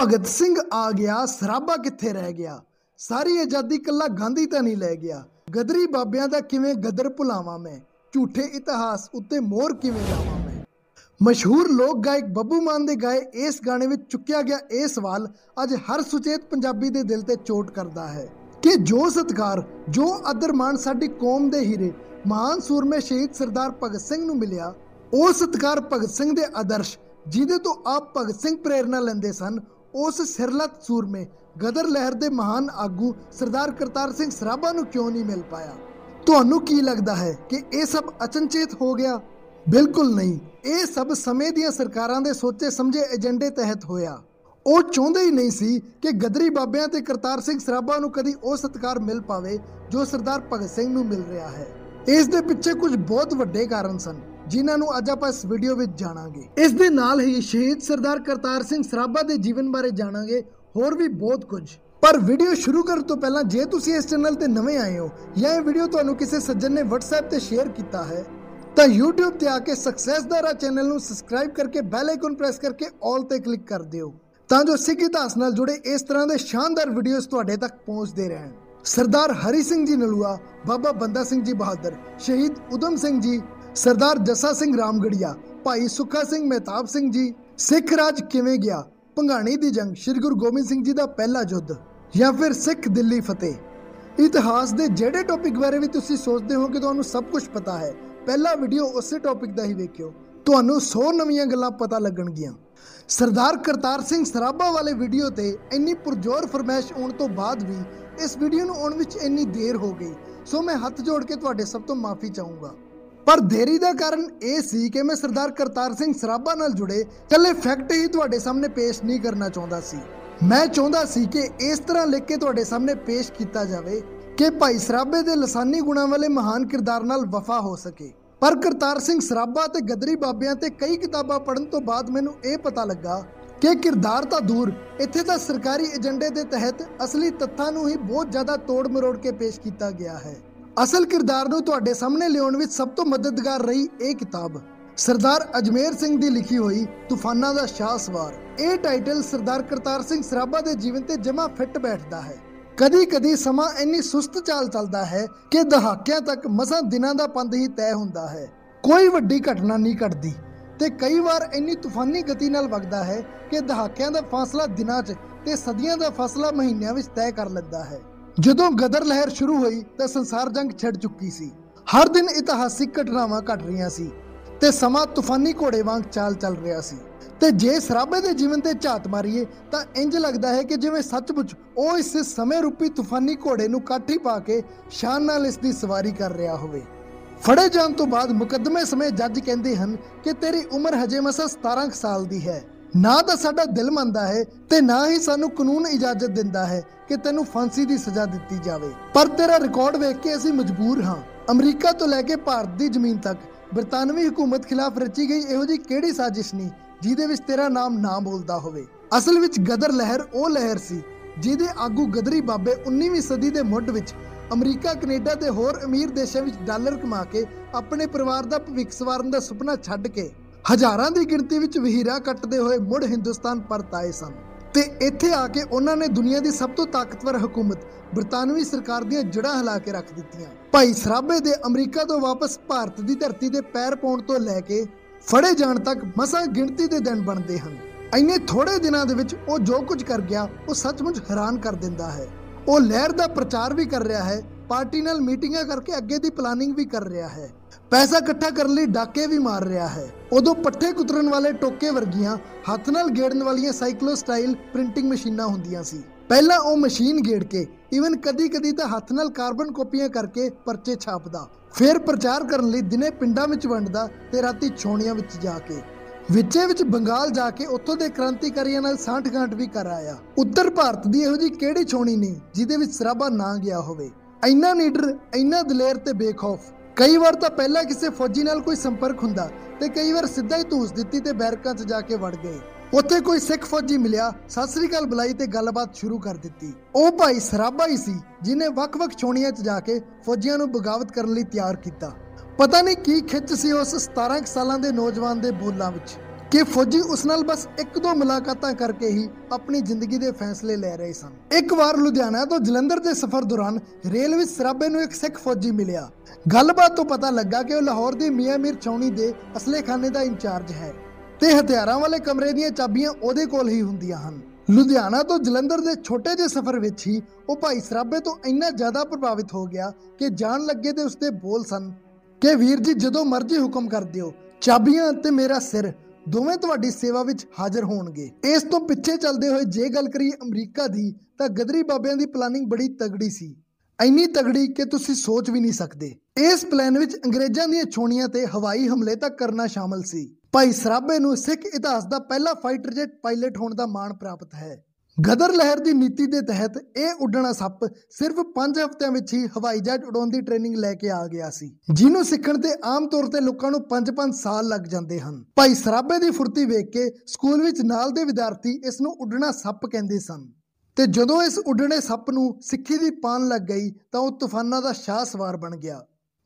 ਭਗਤ ਸਿੰਘ ਆ ਗਿਆ ਸਰਾਬਾ ਕਿੱਥੇ ਰਹਿ ਗਿਆ ਸਾਰੀ ਆਜ਼ਾਦੀ ਕੱਲਾ ਗਾਂਧੀ ਤਾਂ ਨਹੀਂ ਲੈ ਗਿਆ ਗਦਰੀ ਬਾਬਿਆਂ ਦਾ ਕਿਵੇਂ ਗਦਰ ਭੁਲਾਵਾਂ ਮੈਂ ਝੂਠੇ ਇਤਿਹਾਸ ਉੱਤੇ ਮੋਹਰ ਕਿਵੇਂ ਲਾਵਾਂ ਮੈਂ ਮਸ਼ਹੂਰ ਲੋਕ ਗਾਇਕ ਬੱਬੂ ਮਾਨ ਦੇ ਗਾਏ ਇਸ ਗਾਣੇ ਵਿੱਚ ਚੁੱਕਿਆ ਗਿਆ ਇਹ ਸਵਾਲ ਅੱਜ ਹਰ ਸੁਚੇਤ ਪੰਜਾਬੀ ਦੇ ਦਿਲ ਤੇ ਚੋਟ ਕਰਦਾ ਹੈ ਕਿ ਜੋ ਸਤਕਾਰ ਜੋ ਆਦਰ ਮਾਨ ਸਾਡੀ ਕੌਮ ਦੇ ਹੀਰੇ ਮਹਾਨ ਸੂਰਮੇ ਸ਼ਹੀਦ ਸਰਦਾਰ ਭਗਤ ਸਿੰਘ ਨੂੰ ਮਿਲਿਆ ਉਹ ਸਤਕਾਰ ਭਗਤ ਸਿੰਘ ਦੇ ਆਦਰਸ਼ ਜਿਹਦੇ ਤੋਂ ਆਪ ਭਗਤ ਸਿੰਘ ਪ੍ਰੇਰਣਾ ਲੈਂਦੇ ਸਨ ਉਸ ਸਿਰਲਤ ਸੂਰਮੇ ਗਦਰ ਲਹਿਰ ਦੇ ਮਹਾਨ ਆਗੂ ਸਰਦਾਰ ਕਰਤਾਰ ਸਿੰਘ ਸਰਾਭਾ ਨੂੰ ਕਿਉਂ ਨਹੀਂ ਮਿਲ ਪਾਇਆ ਤੁਹਾਨੂੰ ਕੀ ਲੱਗਦਾ ਹੈ ਕਿ ਇਹ ਸਭ ਅਚਨਚੇਤ ਹੋ ਗਿਆ ਬਿਲਕੁਲ ਨਹੀਂ ਇਹ ਸਭ ਸਮੇਂ ਦੀਆਂ ਸਰਕਾਰਾਂ ਦੇ ਸੋਚੇ ਸਮਝੇ ਏਜੰਡੇ ਤਹਿਤ ਹੋਇਆ ਉਹ ਚਾਹੁੰਦੇ ਹੀ ਨਹੀਂ ਸੀ ਕਿ ਗਦਰੀ ਬਾਬਿਆਂ ਤੇ ਕਰਤਾਰ ਸਿੰਘ ਸਰਾਭਾ ਨੂੰ ਕਦੀ ਉਹ ਸਤਕਾਰ ਮਿਲ ਪਾਵੇ ਜੋ ਸਰਦਾਰ ਭਗਤ ਸਿੰਘ ਨੂੰ ਮਿਲ ਰਿਹਾ ਹੈ ਇਸ ਦੇ ਪਿੱਛੇ ਕੁਝ ਬਹੁਤ ਵੱਡੇ ਕਾਰਨ ਸਨ ਜਿਨ੍ਹਾਂ ਨੂੰ ਅੱਜ ਆਪਾਂ ਇਸ ਵੀਡੀਓ ਵਿੱਚ ਜਾਣਾਂਗੇ ਇਸ ਦੇ ਨਾਲ ਹੀ ਸ਼ਹੀਦ ਸਰਦਾਰ ਕਰਤਾਰ ਸਿੰਘ ਸਰਾਭਾ ਦੇ ਜੀਵਨ ਬਾਰੇ ਜਾਣਾਂਗੇ ਹੋਰ ਵੀ ਬਹੁਤ ਕੁਝ ਪਰ ਵੀਡੀਓ ਸ਼ੁਰੂ ਕਰਨ ਤੋਂ ਪਹਿਲਾਂ ਜੇ ਤੁਸੀਂ ਇਸ ਚੈਨਲ ਤੇ ਨਵੇਂ ਆਏ ਹੋ ਜਾਂ ਇਹ ਵੀਡੀਓ ਤੁਹਾਨੂੰ ਕਿਸੇ ਸੱਜਣ ਨੇ WhatsApp ਤੇ ਸ਼ੇਅਰ ਕੀਤਾ ਹੈ ਤਾਂ YouTube ਤੇ ਆ ਕੇ ਸਕਸੈਸ ਦਾਰਾ ਚੈਨਲ ਨੂੰ ਸਬਸਕ੍ਰਾਈਬ ਕਰਕੇ ਬੈਲ ਆਈਕਨ ਪ੍ਰੈਸ ਕਰਕੇ ਆਲ ਤੇ ਕਲਿੱਕ ਕਰ ਦਿਓ ਤਾਂ ਜੋ ਸਿੱਖ ਇਤਿਹਾਸ ਨਾਲ ਜੁੜੇ ਇਸ ਤਰ੍ਹਾਂ ਦੇ ਸ਼ਾਨਦਾਰ ਵੀਡੀਓਜ਼ ਤੁਹਾਡੇ ਤੱਕ ਪਹੁੰਚਦੇ ਰਹਿਣ ਸਰਦਾਰ ਹਰੀ ਸਿੰਘ ਜੀ ਨਲੂਆ ਬਾਬਾ ਬੰਦਾ ਸਿੰਘ ਜੀ ਬਹਾਦਰ ਸ਼ਹੀਦ ਉਦਮ ਸਿੰਘ ਜੀ ਸਰਦਾਰ ਜੱਸਾ ਸਿੰਘ ਰਾਮਗੜੀਆ ਭਾਈ ਸੁੱਖਾ ਸਿੰਘ ਮਹਿਤਾਬ ਸਿੰਘ ਜੀ ਸਿੱਖ ਰਾਜ ਕਿਵੇਂ ਗਿਆ ਪੰਘਾਣੀ ਦੀ ਜੰਗ ਸ੍ਰੀ ਗੁਰੂ ਗੋਬਿੰਦ ਸਿੰਘ ਜੀ ਦਾ ਪਹਿਲਾ ਯੁੱਧ ਜਾਂ ਫਿਰ ਸਿੱਖ ਦਿੱਲੀ ਫਤਿਹ ਇਤਿਹਾਸ ਦੇ ਜਿਹੜੇ ਟੌਪਿਕ ਬਾਰੇ ਵੀ ਤੁਸੀਂ ਸੋਚਦੇ ਹੋ ਕਿ ਤੁਹਾਨੂੰ ਸਭ ਕੁਝ ਪਤਾ ਹੈ ਪਹਿਲਾ ਵੀਡੀਓ ਉਸੇ ਟੌਪਿਕ ਦਾ ਹੀ ਵੇਖਿਓ ਤੁਹਾਨੂੰ 100 ਨਵੀਆਂ ਗੱਲਾਂ ਪਤਾ ਲੱਗਣਗੀਆਂ ਸਰਦਾਰ ਕਰਤਾਰ ਸਿੰਘ ਸਰਾਭਾ ਵਾਲੇ ਵੀਡੀਓ ਤੇ ਇੰਨੀ ਪੁਰਜੋਰ ਫਰਮਾਇਸ਼ ਆਉਣ ਤੋਂ ਬਾਅਦ ਵੀ ਇਸ ਵੀਡੀਓ ਨੂੰ ਆਉਣ ਵਿੱਚ ਇੰਨੀ ਦੇਰ ਹੋ ਗਈ ਸੋ ਮੈਂ ਹੱਥ ਜੋੜ ਕੇ ਤੁਹਾਡੇ ਸਭ ਤੋਂ ਮਾਫੀ ਚਾਹੂੰਗਾ ਪਰ ਦੇਰੀ ਦਾ ਕਾਰਨ ਇਹ ਸੀ ਕਿ ਮੈਂ ਸਰਦਾਰ ਕਰਤਾਰ ਸਿੰਘ ਸਰਾਭਾ ਨਾਲ ਜੁੜੇ ਕੱਲੇ ਫੈਕਟ ਹੀ ਤੁਹਾਡੇ ਸਾਹਮਣੇ ਪੇਸ਼ ਨਹੀਂ ਕਰਨਾ ਚਾਹੁੰਦਾ ਸੀ ਮੈਂ ਚਾਹੁੰਦਾ ਸੀ ਕਿ ਇਸ ਤਰ੍ਹਾਂ ਲਿਖ ਕੇ ਤੁਹਾਡੇ ਸਾਹਮਣੇ ਪੇਸ਼ ਕੀਤਾ ਜਾਵੇ ਕਿ ਭਾਈ ਸਰਾਭੇ ਦੇ ਲਸਾਨੀ ਗੁਣਾਂ ਵਾਲੇ ਮਹਾਨ ਕਿਰਦਾਰ ਨਾਲ ਵਫਾ ਹੋ ਸਕੇ ਪਰ ਕਰਤਾਰ ਸਿੰਘ ਸਰਾਭਾ ਤੇ ਗਦਰੀ ਬਾਬਿਆਂ ਤੇ ਕਈ ਕਿਤਾਬਾਂ ਪੜ੍ਹਨ ਤੋਂ ਬਾਅਦ ਮੈਨੂੰ ਇਹ ਪਤਾ ਲੱਗਾ ਕਿ ਕਿਰਦਾਰ ਤਾਂ ਦੂਰ ਇੱਥੇ ਤਾਂ ਸਰਕਾਰੀ ਏਜੰਡੇ ਦੇ ਤਹਿਤ ਅਸਲੀ ਤੱਥਾਂ ਨੂੰ ਹੀ ਬਹੁਤ ਜ਼ਿਆਦਾ ਤੋੜ ਮਰੋੜ ਕੇ ਪੇਸ਼ ਕੀਤਾ ਗਿਆ ਹੈ ਅਸਲ ਕਿਰਦਾਰ ਨੂੰ ਤੁਹਾਡੇ ਸਾਹਮਣੇ ਲਿਆਉਣ ਵਿੱਚ ਸਭ ਤੋਂ ਮਦਦਗਾਰ ਰਹੀ ਇਹ ਕਿਤਾਬ ਸਰਦਾਰ ਅਜਮੇਰ ਸਿੰਘ ਦੀ ਲਿਖੀ ਹੋਈ ਤੂਫਾਨਾਂ ਦਾ ਸ਼ਾਹ ਸਵਾਰ ਇਹ ਟਾਈਟਲ ਸਰਦਾਰ ਕਰਤਾਰ ਸਿੰਘ ਸਰਾਭਾ ਦੇ ਜੀਵਨ ਤੇ ਜਮਾ ਫਿੱਟ ਬੈਠਦਾ ਹੈ ਕਦੀ-ਕਦੀ ਸਮਾਂ ਇੰਨੀ ਸੁਸਤ ਚਾਲ ਚੱਲਦਾ ਹੈ ਕਿ ਦਹਾਕਿਆਂ ਤੱਕ ਮਸਾਂ ਦਿਨਾਂ ਦਾ ਪੰਧ ਹੀ ਤੈਅ ਹੁੰਦਾ ਹੈ ਕੋਈ ਵੱਡੀ ਘਟਨਾ ਨਹੀਂ ਘਟਦੀ ਤੇ ਕਈ ਵਾਰ ਇੰਨੀ ਤੂਫਾਨੀ ਗਤੀ ਨਾਲ ਵਗਦਾ ਹੈ ਕਿ ਦਹਾਕਿਆਂ ਦਾ ਫਾਸਲਾ ਦਿਨਾਂ 'ਚ ਤੇ ਸਦੀਆਂ ਦਾ ਫਾਸਲਾ ਮਹੀਨਿਆਂ ਵਿੱਚ ਤੈਅ ਕਰ ਲੈਂਦਾ ਹੈ ਜਦੋਂ ਗਦਰ ਲਹਿਰ ਸ਼ੁਰੂ ਹੋਈ ਤਾਂ ਸੰਸਾਰ ਜੰਗ ਛਿੜ ਚੁੱਕੀ ਸੀ ਹਰ ਦਿਨ ਇਤਿਹਾਸਿਕ ਘਟਨਾਵਾਂ ਘਟ ਰਹੀਆਂ ਸੀ ਤੇ ਸਮਾਂ ਤੂਫਾਨੀ ਘੋੜੇ ਵਾਂਗ ਚਾਲ ਚੱਲ ਰਿਹਾ ਸੀ ਤੇ ਜੇ ਸਰਾਬੇ ਦੇ ਜੀਵਨ ਤੇ ਝਾਤ ਮਾਰੀਏ ਤਾਂ ਇੰਜ ਲੱਗਦਾ ਹੈ ਕਿ ਜਿਵੇਂ ਸੱਚਮੁੱਚ ਉਹ ਇਸ ਸਮੇਂ ਰੂਪੀ ਤੂਫਾਨੀ ਘੋੜੇ ਨੂੰ ਕਾਠੀ ਪਾ ਕੇ ਸ਼ਾਨ ਨਾਲ ਇਸ ਦੀ ਸਵਾਰੀ ਕਰ ਰਿਹਾ ਹੋਵੇ ਫੜੇ ਜਾਣ ਤੋਂ ਬਾਅਦ ਮੁਕੱਦਮੇ ਸਮੇਂ ਜੱਜ ਕਹਿੰਦੇ ਹਨ ਕਿ ਤੇਰੀ ਉਮਰ ਹਜੇ ਮਸਾ 17 ਸਾਲ ਦੀ ਹੈ ਨਾ ਤਾਂ ਸਾਡਾ ਦਿਲ ਮੰਨਦਾ ਹੈ ਤੇ ਨਾ ਹੀ ਸਾਨੂੰ ਕਾਨੂੰਨ ਇਜਾਜ਼ਤ ਦਿੰਦਾ ਹੈ ਕਿ ਤੈਨੂੰ ਫਾਂਸੀ ਦੀ ਸਜ਼ਾ ਦਿੱਤੀ ਜਾਵੇ ਪਰ ਤੇਰਾ ਰਿਕਾਰਡ ਵੇਖ ਕੇ ਅਸੀਂ ਮਜਬੂਰ ਹਾਂ ਅਮਰੀਕਾ ਤੋਂ ਲੈ ਕੇ ਭਾਰਤ ਦੀ ਜ਼ਮੀਨ ਤੱਕ ਬ੍ਰਿਟਾਨਵੀ ਹਕੂਮਤ ਖਿਲਾਫ ਰਚੀ ਗਈ ਇਹੋ ਜੀ ਕਿਹੜੀ ਸਾਜ਼ਿਸ਼ ਨਹੀਂ ਜਿਹਦੇ ਵਿੱਚ ਤੇਰਾ ਨਾਮ ਨਾ ਬੋਲਦਾ ਹੋਵੇ ਅਸਲ ਵਿੱਚ ਗਦਰ ਲਹਿਰ ਉਹ ਲਹਿਰ ਸੀ ਜਿਹਦੇ ਆਗੂ ਗਦਰੀ ਬਾਬੇ 19ਵੀਂ ਸਦੀ ਦੇ ਮੁੱਢ ਵਿੱਚ ਅਮਰੀਕਾ ਕੈਨੇਡਾ ਤੇ ਹੋਰ ਅਮੀਰ ਦੇਸ਼ਾਂ ਵਿੱਚ ਡਾਲਰ ਕਮਾ ਕੇ ਆਪਣੇ ਪਰਿਵਾਰ ਦਾ ਭਵਿੱਖ ਸਵਾਰਨ ਦਾ ਸੁਪਨਾ ਛੱਡ ਕੇ ਹਜ਼ਾਰਾਂ ਦੀ ਗਿਣਤੀ ਵਿੱਚ ਵਹੀਰਾ ਕੱਟਦੇ ਹੋਏ ਮੁੜ ਹਿੰਦੁਸਤਾਨ ਪਰਤ ਆਏ ਸਨ ਤੇ ਇੱਥੇ ਆ ਕੇ ਉਹਨਾਂ ਨੇ ਦੁਨੀਆ ਦੀ ਸਭ ਤੋਂ ਤਾਕਤਵਰ ਹਕੂਮਤ ਬ੍ਰਿਟਾਨਵੀ ਸਰਕਾਰ ਦੀਆਂ ਜੜਾਂ ਹਿਲਾ ਕੇ ਰੱਖ ਦਿੱਤੀਆਂ ਭਾਈ ਸਰਾਬੇ ਦੇ ਅਮਰੀਕਾ ਤੋਂ ਵਾਪਸ ਭਾਰਤ ਦੀ ਧਰਤੀ ਤੇ ਪੈਰ ਪਾਉਣ ਤੋਂ ਲੈ ਕੇ ਫੜੇ ਜਾਣ ਤੱਕ ਮਸਾਂ ਗਿਣਤੀ ਦੇ ਦਿਨ ਬਣਦੇ ਹਨ ਐਨੇ ਥੋੜੇ ਦਿਨਾਂ ਦੇ ਵਿੱਚ ਉਹ ਜੋ ਕੁਝ ਕਰ ਗਿਆ ਉਹ ਸੱਚਮੁੱਚ ਹੈਰਾਨ ਕਰ ਦਿੰਦਾ ਹੈ ਉਹ ਲਹਿਰ ਦਾ ਪ੍ਰਚਾਰ ਵੀ ਕਰ ਰਿਹਾ ਹੈ ਪਾਰਟੀ ਨਾਲ ਮੀਟਿੰਗਾਂ ਕਰਕੇ ਅੱਗੇ ਦੀ ਪਲਾਨਿੰਗ ਵੀ ਕਰ ਰਿਹਾ ਹੈ ਪੈਸਾ ਇਕੱਠਾ ਕਰਨ ਲਈ ਡਾਕੇ ਵੀ ਮਾਰ ਰਿਹਾ ਹੈ ਉਦੋਂ ਪੱਠੇ ਕੁਤਰਨ ਵਾਲੇ ਟੋਕੇ ਵਰਗੀਆਂ ਹੱਥ ਨਾਲ ਗੇੜਨ ਵਾਲੀਆਂ ਸਾਈਕਲੋ ਸਟਾਈਲ ਪ੍ਰਿੰਟਿੰਗ ਮਸ਼ੀਨਾਂ ਹੁੰਦੀਆਂ ਸੀ ਪਹਿਲਾਂ ਉਹ ਮਸ਼ੀਨ ਗੇੜ ਕੇ ਇਵਨ ਕਦੀ-ਕਦੀ ਤਾਂ ਹੱਥ ਨਾਲ ਕਾਰਬਨ ਕਾਪੀਆਂ ਕਰਕੇ ਪਰਚੇ ਛਾਪਦਾ ਫਿਰ ਪ੍ਰਚਾਰ ਕਰਨ ਲਈ ਦਿਨੇ ਪਿੰਡਾਂ ਵਿੱਚ ਵੰਡਦਾ ਤੇ ਰਾਤੀ ਛੋਣੀਆਂ ਵਿੱਚ ਜਾ ਕੇ ਵਿੱਚੇ ਵਿੱਚ ਬੰਗਾਲ ਜਾ ਕੇ ਉੱਥੋਂ ਦੇ ਕ੍ਰਾਂਤੀਕਾਰੀਆਂ ਨਾਲ ਸਾਂਠ-ਗਾਂਠ ਵੀ ਕਰ ਆਇਆ ਉੱਤਰ ਭਾਰਤ ਦੀ ਇਹੋ ਜੀ ਕਿਹੜੀ ਛੋਣੀ ਨਹੀਂ ਜਿਹਦੇ ਵਿੱਚ ਸਰਾਬਾ ਨਾ ਗਿਆ ਹੋਵੇ ਇੰਨਾ ਨੀਡਰ ਇੰਨਾ ਦਲੇਰ ਤੇ ਬੇਖੌਫ ਕਈ ਵਾਰ ਤਾਂ ਪਹਿਲਾਂ ਕਿਸੇ ਫੌਜੀ ਨਾਲ ਕੋਈ ਸੰਪਰਕ ਹੁੰਦਾ ਤੇ ਕਈ ਵਾਰ ਸਿੱਧਾ ਹੀ ਧੂਸ ਦਿੱਤੀ ਤੇ ਬੈਰਕਾਂ 'ਚ ਜਾ ਕੇ ਵੜ ਗਏ ਉੱਥੇ ਕੋਈ ਸਿੱਖ ਫੌਜੀ ਮਿਲਿਆ ਸਤਿ ਸ੍ਰੀ ਅਕਾਲ ਬੁਲਾਈ ਤੇ ਗੱਲਬਾਤ ਸ਼ੁਰੂ ਕਰ ਦਿੱਤੀ ਉਹ ਭਾਈ ਸਰਾਬਾ ਹੀ ਸੀ ਜਿਨੇ ਵੱਖ-ਵੱਖ ਛੋਣੀਆਂ 'ਚ ਜਾ ਕੇ ਫੌਜੀਆਂ ਨੂੰ ਬਗਾਵਤ ਕਰਨ ਲਈ ਤਿਆਰ ਕੀਤਾ ਪਤਾ ਨਹੀਂ ਕੀ ਖਿੱਚ ਸੀ ਉਸ 17 ਸਾਲਾਂ ਦੇ ਨੌਜਵਾਨ ਦੇ ਬੋਲਾਂ ਵਿੱਚ ਕਿ ਫੌਜੀ ਉਸ ਨਾਲ ਬਸ ਇੱਕ ਦੋ ਮੁਲਾਕਾਤਾਂ ਕਰਕੇ ਹੀ ਆਪਣੀ ਜ਼ਿੰਦਗੀ ਦੇ ਫੈਸਲੇ ਲੈ ਰਹੇ ਸਨ ਇੱਕ ਵਾਰ ਲੁਧਿਆਣਾ ਤੋਂ ਜਲੰਧਰ ਦੇ ਸਫ਼ਰ ਦੌਰਾਨ ਰੇਲ ਵਿੱਚ ਸਰਾਬੇ ਨੂੰ ਇੱਕ ਸਿੱਖ ਫੌਜੀ ਮਿਲਿਆ ਗੱਲਬਾਤ ਤੋਂ ਪਤਾ ਲੱਗਾ ਕਿ ਉਹ ਲਾਹੌਰ ਦੀ ਮੀਆਂ ਮੀਰ ਚੌਣੀ ਦੇ ਅਸਲੇਖਾਨੇ ਦਾ ਇੰਚਾਰਜ ਹੈ ਤੇ ਹਥਿਆਰਾਂ ਵਾਲੇ ਕਮਰੇ ਦੀਆਂ ਚਾਬੀਆਂ ਉਹਦੇ ਕੋਲ ਹੀ ਹੁੰਦੀਆਂ ਹਨ ਲੁਧਿਆਣਾ ਤੋਂ ਜਲੰਧਰ ਦੇ ਛੋਟੇ ਜਿਹੇ ਸਫ਼ਰ ਵਿੱਚ ਹੀ ਉਹ ਭਾਈ ਸਰਾਬੇ ਤੋਂ ਇੰਨਾ ਜ਼ਿਆਦਾ ਪ੍ਰਭਾਵਿਤ ਹੋ ਗਿਆ ਕਿ ਜਾਣ ਲੱਗੇ ਤੇ ਉਸਦੇ ਬੋਲ ਸਨ ਕਿ ਵੀਰ ਜੀ ਜਦੋਂ ਮਰਜ਼ੀ ਹੁਕਮ ਕਰ ਦਿਓ ਚਾਬੀਆਂ ਤੇ ਮੇਰਾ ਸਿਰ ਦੋਵੇਂ ਤੁਹਾਡੀ ਸੇਵਾ ਵਿੱਚ ਹਾਜ਼ਰ ਹੋਣਗੇ ਇਸ ਤੋਂ ਪਿੱਛੇ ਚੱਲਦੇ ਹੋਏ ਜੇ ਗੱਲ ਕਰੀ ਅਮਰੀਕਾ ਦੀ ਤਾਂ ਗਦਰੀ ਬਾਬਿਆਂ ਦੀ ਪਲਾਨਿੰਗ ਬੜੀ ਤਗੜੀ ਸੀ ਇੰਨੀ ਤਗੜੀ ਕਿ ਤੁਸੀਂ ਸੋਚ ਵੀ ਨਹੀਂ ਸਕਦੇ ਇਸ ਪਲਾਨ ਵਿੱਚ ਅੰਗਰੇਜ਼ਾਂ ਦੀਆਂ ਛੋਣੀਆਂ ਤੇ ਹਵਾਈ ਹਮਲੇ ਤੱਕ ਕਰਨਾ ਸ਼ਾਮਲ ਸੀ ਭਾਈ ਸਰਾਬੇ ਨੂੰ ਸਿੱਖ ਇਤਿਹਾਸ ਦਾ ਪਹਿਲਾ ਫਾਈਟਰ ਜੈਟ ਪਾਇਲਟ ਹੋਣ ਦਾ ਮਾਣ ਪ੍ਰਾਪਤ ਹੈ ਗਦਰ ਲਹਿਰ ਦੀ ਨੀਤੀ ਦੇ ਤਹਿਤ ਇਹ ਉੱਡਣਾ ਸੱਪ ਸਿਰਫ 5 ਹਫ਼ਤਿਆਂ ਵਿੱਚ ਹੀ ਹਵਾਈ ਜਹਾਜ਼ ਉਡਾਉਣ ਦੀ ਟ੍ਰੇਨਿੰਗ ਲੈ ਕੇ ਆ ਗਿਆ ਸੀ ਜਿਹਨੂੰ ਸਿੱਖਣ ਤੇ ਆਮ ਤੌਰ ਤੇ ਲੋਕਾਂ ਨੂੰ 5-5 ਸਾਲ ਲੱਗ ਜਾਂਦੇ ਹਨ ਭਾਈ ਸਰਾਬੇ ਦੀ ਫੁਰਤੀ ਵੇਖ ਕੇ ਸਕੂਲ ਵਿੱਚ ਨਾਲ ਦੇ ਵਿਦਿਆਰਥੀ ਇਸ ਨੂੰ ਉੱਡਣਾ ਸੱਪ ਕਹਿੰਦੇ ਸਨ ਤੇ ਜਦੋਂ ਇਸ ਉੱਡਣੇ ਸੱਪ ਨੂੰ ਸਿੱਖੀ ਦੀ ਪਾਨ ਲੱਗ ਗਈ ਤਾਂ ਉਹ ਤੂਫਾਨਾਂ ਦਾ ਸ਼ਾਹ ਸਵਾਰ ਬਣ ਗਿਆ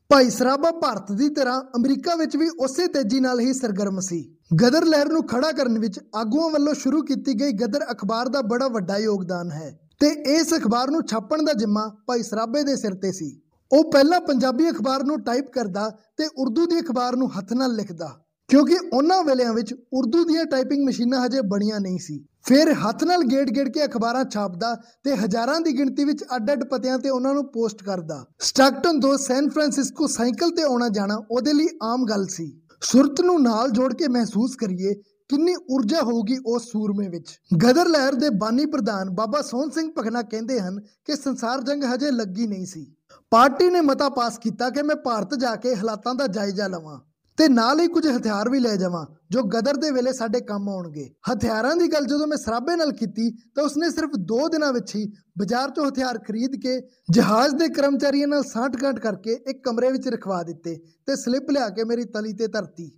ਭਾਈ ਸਰਾਬਾ ਭਾਰਤ ਦੀ ਤਰ੍ਹਾਂ ਅਮਰੀਕਾ ਵਿੱਚ ਵੀ ਉਸੇ ਤੇਜ਼ੀ ਨਾਲ ਹੀ ਸਰਗਰਮ ਸੀ ਗਦਰ ਲਹਿਰ ਨੂੰ ਖੜਾ ਕਰਨ ਵਿੱਚ ਆਗੂਆਂ ਵੱਲੋਂ ਸ਼ੁਰੂ ਕੀਤੀ ਗਈ ਗਦਰ ਅਖਬਾਰ ਦਾ ਬੜਾ ਵੱਡਾ ਯੋਗਦਾਨ ਹੈ ਤੇ ਇਸ ਅਖਬਾਰ ਨੂੰ ਛਾਪਣ ਦਾ ਜ਼ਿੰਮਾ ਭਾਈ ਸਰਾਬੇ ਦੇ ਸਿਰ ਤੇ ਸੀ ਉਹ ਪਹਿਲਾਂ ਪੰਜਾਬੀ ਅਖਬਾਰ ਨੂੰ ਟਾਈਪ ਕਰਦਾ ਤੇ ਉਰਦੂ ਦੀ ਅਖਬਾਰ ਨੂੰ ਹੱਥ ਨਾਲ ਲਿਖਦਾ ਕਿਉਂਕਿ ਉਹਨਾਂ ਵੇਲਿਆਂ ਵਿੱਚ ਉਰਦੂ ਦੀਆਂ ਟਾਈਪਿੰਗ ਮਸ਼ੀਨਾਂ ਹਜੇ ਬਣੀਆਂ ਨਹੀਂ ਸੀ ਫਿਰ ਹੱਥ ਨਾਲ ਗੇੜ-ਗੇੜ ਕੇ ਅਖਬਾਰਾਂ ਛਾਪਦਾ ਤੇ ਹਜ਼ਾਰਾਂ ਦੀ ਗਿਣਤੀ ਵਿੱਚ ਅੱਡ-ਅੱਡ ਪਤਿਆਂ ਤੇ ਉਹਨਾਂ ਨੂੰ ਪੋਸਟ ਕਰਦਾ ਸਟਾਕਟਨ ਤੋਂ ਸੈਨ ਫ੍ਰਾਂਸਿਸਕੋ ਸਾਈਕਲ ਤੇ ਆਉਣਾ ਜਾਣਾ ਉਹਦੇ ਲਈ ਆਮ ਗੱਲ ਸੀ ਸੁਰਤ ਨੂੰ ਨਾਲ ਜੋੜ ਕੇ ਮਹਿਸੂਸ ਕਰੀਏ ਕਿੰਨੀ ਊਰਜਾ ਹੋਊਗੀ ਉਸ ਸੂਰਮੇ ਵਿੱਚ ਗਦਰ ਲਹਿਰ ਦੇ ਬਾਨੀ ਪ੍ਰਧਾਨ ਬਾਬਾ ਸੋਹਣ ਸਿੰਘ ਪਖਣਾ ਕਹਿੰਦੇ ਹਨ ਕਿ ਸੰਸਾਰ ਜੰਗ ਹਜੇ ਲੱਗੀ ਨਹੀਂ ਸੀ ਪਾਰਟੀ ਨੇ ਮਤਾ ਪਾਸ ਕੀਤਾ ਕਿ ਮੈਂ ਭਾਰਤ ਜਾ ਕੇ ਹਾਲਾਤਾਂ ਦਾ ਜਾਇਜ਼ਾ ਲਵਾਂ ਤੇ ਨਾਲ ਹੀ ਕੁਝ ਹਥਿਆਰ ਵੀ ਲੈ ਜਾਵਾਂ ਜੋ ਗਦਰ ਦੇ ਵੇਲੇ ਸਾਡੇ ਕੰਮ ਆਉਣਗੇ ਹਥਿਆਰਾਂ ਦੀ ਗੱਲ ਜਦੋਂ ਮੈਂ ਸਰਾਬੇ ਨਾਲ ਕੀਤੀ ਤਾਂ ਉਸਨੇ ਸਿਰਫ 2 ਦਿਨਾਂ ਵਿੱਚ ਹੀ ਬਾਜ਼ਾਰ ਤੋਂ ਹਥਿਆਰ ਖਰੀਦ ਕੇ ਜਹਾਜ਼ ਦੇ ਕਰਮਚਾਰੀਆਂ ਨਾਲ ਸਾਂਠ-ਗਾਂਠ ਕਰਕੇ ਇੱਕ ਕਮਰੇ ਵਿੱਚ ਰਖਵਾ ਦਿੱਤੇ ਤੇ ਸਲਿੱਪ ਲਿਆ ਕੇ ਮੇਰੀ ਤਲੀ ਤੇ ਧਰਤੀ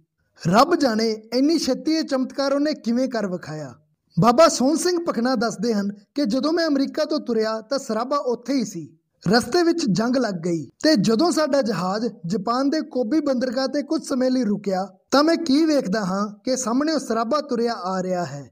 ਰੱਬ ਜਾਣੇ ਇੰਨੀ ਛੇਤੀ ਇਹ ਚਮਤਕਾਰ ਉਹਨੇ ਕਿਵੇਂ ਕਰ ਵਿਖਾਇਆ ਬਾਬਾ ਸੋਹਣ ਸਿੰਘ ਪਖਣਾ ਦੱਸਦੇ ਹਨ ਕਿ ਜਦੋਂ ਮੈਂ ਅਮਰੀਕਾ ਤੋਂ ਤੁਰਿਆ ਤਾਂ ਸਰਾਬਾ ਉੱਥੇ ਹੀ ਸੀ ਰਸਤੇ ਵਿੱਚ ਜੰਗ ਲੱਗ ਗਈ ਤੇ ਜਦੋਂ ਸਾਡਾ ਜਹਾਜ਼ ਜਾਪਾਨ ਦੇ ਕੋਬੀ ਬੰਦਰਗਾਹ ਤੇ ਕੁਝ ਸਮੇਂ ਲਈ ਰੁਕਿਆ ਤਾਂ ਮੈਂ ਕੀ ਵੇਖਦਾ ਹਾਂ ਕਿ ਸਾਹਮਣੇ ਸਰਾਬਾ ਤੁਰਿਆ ਆ ਰਿਹਾ ਹੈ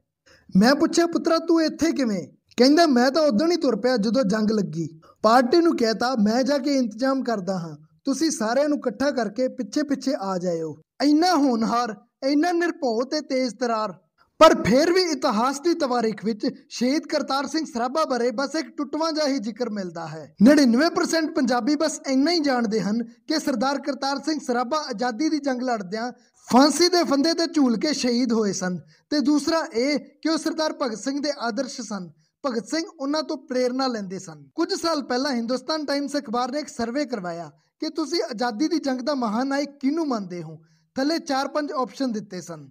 ਮੈਂ ਪੁੱਛਿਆ ਪੁੱਤਰਾ ਤੂੰ ਇੱਥੇ ਕਿਵੇਂ ਕਹਿੰਦਾ ਮੈਂ ਤਾਂ ਉਦੋਂ ਹੀ ਤੁਰ ਪਿਆ ਜਦੋਂ ਜੰਗ ਲੱਗੀ ਪਾਰਟੀ ਨੂੰ ਕਹਿਤਾ ਮੈਂ ਜਾ ਕੇ ਇੰਤਜ਼ਾਮ ਕਰਦਾ ਹਾਂ ਤੁਸੀਂ ਸਾਰਿਆਂ ਨੂੰ ਇਕੱਠਾ ਕਰਕੇ ਪਿੱਛੇ ਪਿੱਛੇ ਆ ਜਾਇਓ ਇੰਨਾ ਹੋਣਹਾਰ ਇੰਨਾ ਨਿਰਭਉ ਤੇ ਤੇਜ਼ ਤਰਾਰ ਪਰ ਫਿਰ ਵੀ ਇਤਿਹਾਸ ਦੀ ਤਵਾਰੀਖ ਵਿੱਚ ਸ਼ਹੀਦ ਕਰਤਾਰ ਸਿੰਘ ਸਰਾਭਾ ਬਾਰੇ ਬਸ ਇੱਕ ਟੁੱਟਵਾਂ ਜਿਹਾ ਹੀ ਜ਼ਿਕਰ ਮਿਲਦਾ ਹੈ 99% ਪੰਜਾਬੀ ਬਸ ਇੰਨਾ ਹੀ ਜਾਣਦੇ ਹਨ ਕਿ ਸਰਦਾਰ ਕਰਤਾਰ ਸਿੰਘ ਸਰਾਭਾ ਆਜ਼ਾਦੀ ਦੀ ਜੰਗ ਲੜਦਿਆਂ ਫਾਂਸੀ ਦੇ ਫੰਦੇ ਤੇ ਝੂਲ ਕੇ ਸ਼ਹੀਦ ਹੋਏ ਸਨ ਤੇ ਦੂਸਰਾ ਇਹ ਕਿ ਉਹ ਸਰਦਾਰ ਭਗਤ ਸਿੰਘ ਦੇ ਆਦਰਸ਼ ਸਨ ਭਗਤ ਸਿੰਘ ਉਹਨਾਂ ਤੋਂ ਪ੍ਰੇਰਣਾ ਲੈਂਦੇ ਸਨ ਕੁਝ ਸਾਲ ਪਹਿਲਾਂ ਹਿੰਦੁਸਤਾਨ ਟਾਈਮਸ ਅਖਬਾਰ ਨੇ ਇੱਕ ਸਰਵੇ ਕਰਵਾਇਆ ਕਿ ਤੁਸੀਂ ਆਜ਼ਾਦੀ ਦੀ ਜੰਗ ਦਾ ਮਹਾਨਾਇਕ ਕਿਹਨੂੰ ਮੰਨਦੇ ਹੋ ਥੱਲੇ 4-5 ਆਪਸ਼ਨ ਦਿੱਤੇ ਸਨ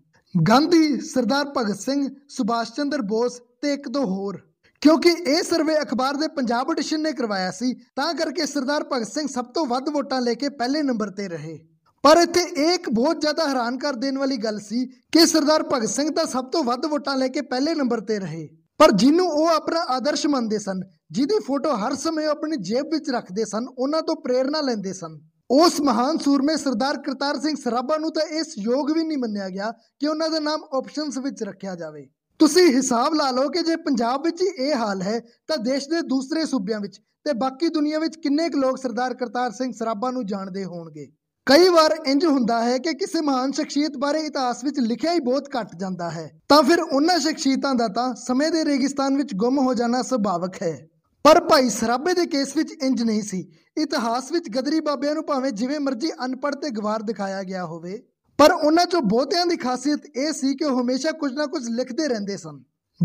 ਗਾਂਧੀ ਸਰਦਾਰ ਭਗਤ ਸਿੰਘ ਸੁਭਾਸ਼ ਚੰਦਰ ਬੋਸ ਤੇ ਇੱਕ ਦੋ ਹੋਰ ਕਿਉਂਕਿ ਇਹ ਸਰਵੇ ਅਖਬਾਰ ਦੇ ਪੰਜਾਬ ਐਡੀਸ਼ਨ ਨੇ ਕਰਵਾਇਆ ਸੀ ਤਾਂ ਕਰਕੇ ਸਰਦਾਰ ਭਗਤ ਸਿੰਘ ਸਭ ਤੋਂ ਵੱਧ ਵੋਟਾਂ ਲੈ ਕੇ ਪਹਿਲੇ ਨੰਬਰ ਤੇ ਰਹੇ ਪਰ ਇੱਥੇ ਇੱਕ ਬਹੁਤ ਜ਼ਿਆਦਾ ਹੈਰਾਨ ਕਰ ਦੇਣ ਵਾਲੀ ਗੱਲ ਸੀ ਕਿ ਸਰਦਾਰ ਭਗਤ ਸਿੰਘ ਤਾਂ ਸਭ ਤੋਂ ਵੱਧ ਵੋਟਾਂ ਲੈ ਕੇ ਪਹਿਲੇ ਨੰਬਰ ਤੇ ਰਹੇ ਪਰ ਜਿਹਨੂੰ ਉਹ ਆਪਣਾ ਆਦਰਸ਼ ਮੰਨਦੇ ਸਨ ਜਿਹਦੀ ਫੋਟੋ ਹਰ ਸਮੇਂ ਆਪਣੀ ਜੇਬ ਵਿੱਚ ਰੱਖਦੇ ਸਨ ਉਹਨਾਂ ਤੋਂ ਪ੍ਰੇਰਣਾ ਲੈਂਦੇ ਸਨ ਉਸ ਮਹਾਨ ਸੂਰਮੇ ਸਰਦਾਰ ਕਰਤਾਰ ਸਿੰਘ ਸਰਾਭਾ ਨੂੰ ਤਾਂ ਇਸ ਯੋਗ ਵੀ ਨਹੀਂ ਮੰਨਿਆ ਗਿਆ ਕਿ ਉਹਨਾਂ ਦਾ ਨਾਮ ਆਪਸ਼ਨਸ ਵਿੱਚ ਰੱਖਿਆ ਜਾਵੇ ਤੁਸੀਂ ਹਿਸਾਬ ਲਾ ਲਓ ਕਿ ਜੇ ਪੰਜਾਬ ਵਿੱਚ ਇਹ ਹਾਲ ਹੈ ਤਾਂ ਦੇਸ਼ ਦੇ ਦੂਸਰੇ ਸੂਬਿਆਂ ਵਿੱਚ ਤੇ ਬਾਕੀ ਦੁਨੀਆ ਵਿੱਚ ਕਿੰਨੇ ਕੁ ਲੋਕ ਸਰਦਾਰ ਕਰਤਾਰ ਸਿੰਘ ਸਰਾਭਾ ਨੂੰ ਜਾਣਦੇ ਹੋਣਗੇ ਕਈ ਵਾਰ ਇੰਜ ਹੁੰਦਾ ਹੈ ਕਿ ਕਿਸੇ ਮਹਾਨ ਸ਼ਖਸੀਅਤ ਬਾਰੇ ਇਤਿਹਾਸ ਵਿੱਚ ਲਿਖਿਆ ਹੀ ਬਹੁਤ ਘੱਟ ਜਾਂਦਾ ਹੈ ਤਾਂ ਫਿਰ ਉਹਨਾਂ ਸ਼ਖਸੀਅਤਾਂ ਦਾ ਤਾਂ ਸਮੇਂ ਦੇ ਰੇਗਿਸਤਾਨ ਵਿੱਚ ਗੁੰਮ ਹੋ ਜਾਣਾ ਸੁਭਾਵਕ ਹੈ ਪਰ ਭਾਈ ਸਰਾਬੇ ਦੇ ਕੇਸ ਵਿੱਚ ਇੰਜ ਨਹੀਂ ਸੀ ਇਤਿਹਾਸ ਵਿੱਚ ਗਦਰੀ ਬਾਬਿਆਂ ਨੂੰ ਭਾਵੇਂ ਜਿਵੇਂ ਮਰਜ਼ੀ ਅਨਪੜ੍ਹ ਤੇ ਗਵਾਰ ਦਿਖਾਇਆ ਗਿਆ ਹੋਵੇ ਪਰ ਉਹਨਾਂ ਚੋਂ ਬਹੁਤਿਆਂ ਦੀ ਖਾਸੀਅਤ ਇਹ ਸੀ ਕਿ ਉਹ ਹਮੇਸ਼ਾ ਕੁਝ ਨਾ ਕੁਝ ਲਿਖਦੇ ਰਹਿੰਦੇ ਸਨ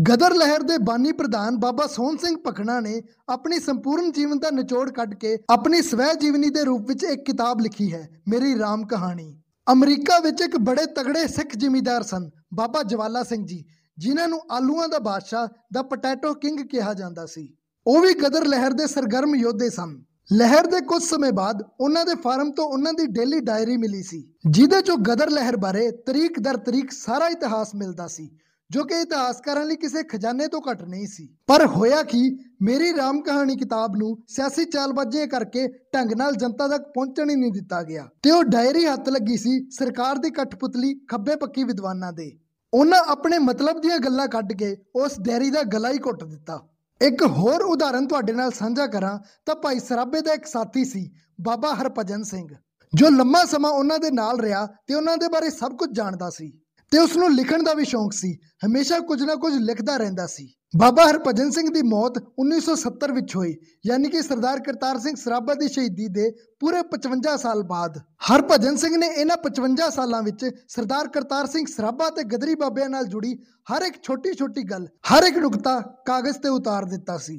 ਗਦਰ ਲਹਿਰ ਦੇ ਬਾਨੀ ਪ੍ਰਧਾਨ ਬਾਬਾ ਸੋਹਣ ਸਿੰਘ ਪਖਣਾ ਨੇ ਆਪਣੀ ਸੰਪੂਰਨ ਜੀਵਨ ਦਾ ਨਿਚੋੜ ਕੱਢ ਕੇ ਆਪਣੀ ਸਵੈ ਜੀਵਨੀ ਦੇ ਰੂਪ ਵਿੱਚ ਇੱਕ ਕਿਤਾਬ ਲਿਖੀ ਹੈ ਮੇਰੀ ਰਾਮ ਕਹਾਣੀ ਅਮਰੀਕਾ ਵਿੱਚ ਇੱਕ ਬੜੇ ਤਗੜੇ ਸਿੱਖ ਜ਼ਿਮੀਂਦਾਰ ਸਨ ਬਾਬਾ ਜਵਾਲਾ ਸਿੰਘ ਜੀ ਜਿਨ੍ਹਾਂ ਨੂੰ ਆਲੂਆਂ ਦਾ ਬਾਦਸ਼ਾਹ ਦਾ ਪੋਟੈਟੋ ਕਿੰਗ ਕਿਹਾ ਜਾਂਦਾ ਸੀ ਉਹ ਵੀ ਗਦਰ ਲਹਿਰ ਦੇ ਸਰਗਰਮ ਯੋਧੇ ਸਨ ਲਹਿਰ ਦੇ ਕੁਝ ਸਮੇਂ ਬਾਅਦ ਉਹਨਾਂ ਦੇ ਫਾਰਮ ਤੋਂ ਉਹਨਾਂ ਦੀ ਡੇਲੀ ਡਾਇਰੀ ਮਿਲੀ ਸੀ ਜਿਹਦੇ ਚੋਂ ਗਦਰ ਲਹਿਰ ਬਾਰੇ ਤਰੀਕ ਦਰ ਤਰੀਕ ਸਾਰਾ ਇਤਿਹਾਸ ਮਿਲਦਾ ਸੀ ਜੋ ਕਿ ਇਤਿਹਾਸਕਾਰਾਂ ਲਈ ਕਿਸੇ ਖਜ਼ਾਨੇ ਤੋਂ ਘੱਟ ਨਹੀਂ ਸੀ ਪਰ ਹੋਇਆ ਕਿ ਮੇਰੀ ਰਾਮ ਕਹਾਣੀ ਕਿਤਾਬ ਨੂੰ ਸਿਆਸੀ ਚਾਲਬਾਜ਼ੀਆਂ ਕਰਕੇ ਢੰਗ ਨਾਲ ਜਨਤਾ ਤੱਕ ਪਹੁੰਚਣ ਹੀ ਨਹੀਂ ਦਿੱਤਾ ਗਿਆ ਤੇ ਉਹ ਡਾਇਰੀ ਹੱਥ ਲੱਗੀ ਸੀ ਸਰਕਾਰ ਦੀ ਕਠਪੁਤਲੀ ਖੱਬੇ ਪੱਕੀ ਵਿਦਵਾਨਾਂ ਦੇ ਉਹਨਾਂ ਆਪਣੇ ਮਤਲਬ ਦੀਆਂ ਗੱਲਾਂ ਕੱਢ ਕੇ ਉਸ ਡਾਇਰੀ ਦਾ ਗਲਾ ਹੀ ਘੁੱਟ ਦਿੱਤਾ ਇੱਕ ਹੋਰ ਉਦਾਹਰਨ ਤੁਹਾਡੇ ਨਾਲ ਸਾਂਝਾ ਕਰਾਂ ਤਾਂ ਭਾਈ ਸਰਾਬੇ ਦਾ ਇੱਕ ਸਾਥੀ ਸੀ ਬਾਬਾ ਹਰਪਜਨ ਸਿੰਘ ਜੋ ਲੰਮਾ ਸਮਾਂ ਉਹਨਾਂ ਦੇ ਨਾਲ ਰਿਹਾ ਤੇ ਉਹਨਾਂ ਦੇ ਬਾਰੇ ਸਭ ਕੁਝ ਜਾਣਦਾ ਸੀ ਤੇ ਉਸ ਨੂੰ ਲਿਖਣ ਦਾ ਵੀ ਸ਼ੌਂਕ ਸੀ ਹਮੇਸ਼ਾ ਕੁਝ ਨਾ ਕੁਝ ਲਿਖਦਾ ਰਹਿੰਦਾ ਸੀ ਬਾਬਾ ਹਰਭਜਨ ਸਿੰਘ ਦੀ ਮੌਤ 1970 ਵਿੱਚ ਹੋਈ ਯਾਨੀ ਕਿ ਸਰਦਾਰ ਕਰਤਾਰ ਸਿੰਘ ਸਰਾਭਾ ਦੀ ਸ਼ਹੀਦੀ ਦੇ ਪੂਰੇ 55 ਸਾਲ ਬਾਅਦ ਹਰਭਜਨ ਸਿੰਘ ਨੇ ਇਹਨਾਂ 55 ਸਾਲਾਂ ਵਿੱਚ ਸਰਦਾਰ ਕਰਤਾਰ ਸਿੰਘ ਸਰਾਭਾ ਤੇ ਗਦਰੀ ਬਾਬਿਆਂ ਨਾਲ ਜੁੜੀ ਹਰ ਇੱਕ ਛੋਟੀ-ਛੋਟੀ ਗੱਲ ਹਰ ਇੱਕ ਨੁਕਤਾ ਕਾਗਜ਼ ਤੇ ਉਤਾਰ ਦਿੱਤਾ ਸੀ